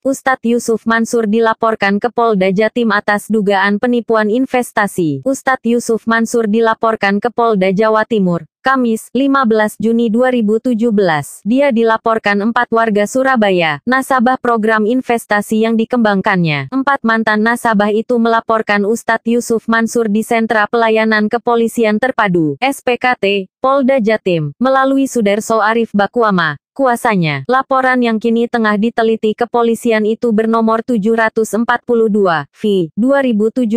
Ustadz Yusuf Mansur dilaporkan ke Polda Jatim atas dugaan penipuan investasi. Ustadz Yusuf Mansur dilaporkan ke Polda Jawa Timur, Kamis, 15 Juni 2017. Dia dilaporkan empat warga Surabaya, nasabah program investasi yang dikembangkannya. Empat mantan nasabah itu melaporkan Ustadz Yusuf Mansur di Sentra Pelayanan Kepolisian Terpadu, SPKT, Polda Jatim, melalui Sudarso Arif Bakuama, kuasanya. Laporan yang kini tengah diteliti kepolisian itu bernomor 742, V, 2017,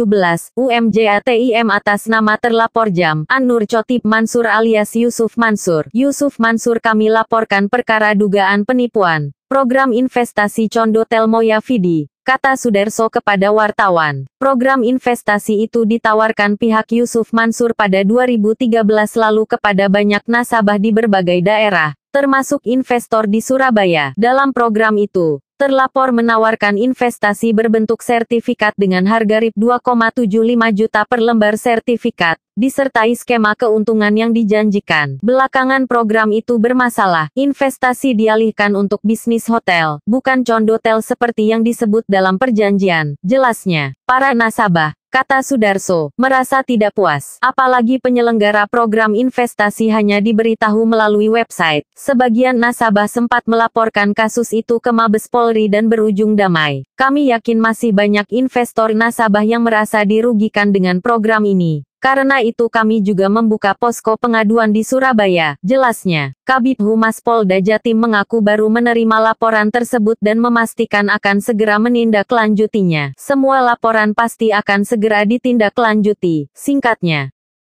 UMJATIM atas nama terlapor Jam, Anur An Cotip Mansur alias Yusuf Mansur. Yusuf Mansur kami laporkan perkara dugaan penipuan. Program investasi Condo Telmoya Vidi, kata Sudarso kepada wartawan. Program investasi itu ditawarkan pihak Yusuf Mansur pada 2013 lalu kepada banyak nasabah di berbagai daerah termasuk investor di Surabaya. Dalam program itu, terlapor menawarkan investasi berbentuk sertifikat dengan harga RIP 2,75 juta per lembar sertifikat, disertai skema keuntungan yang dijanjikan. Belakangan program itu bermasalah, investasi dialihkan untuk bisnis hotel, bukan condotel seperti yang disebut dalam perjanjian. Jelasnya, para nasabah, kata Sudarso, merasa tidak puas. Apalagi penyelenggara program investasi hanya diberitahu melalui website. Sebagian nasabah sempat melaporkan kasus itu ke Mabes Polri dan berujung damai. Kami yakin masih banyak investor nasabah yang merasa dirugikan dengan program ini. Karena itu kami juga membuka posko pengaduan di Surabaya. Jelasnya, Kabit Humas Polda Jatim mengaku baru menerima laporan tersebut dan memastikan akan segera menindaklanjutinya. Semua laporan pasti akan segera ditindaklanjuti. Singkatnya,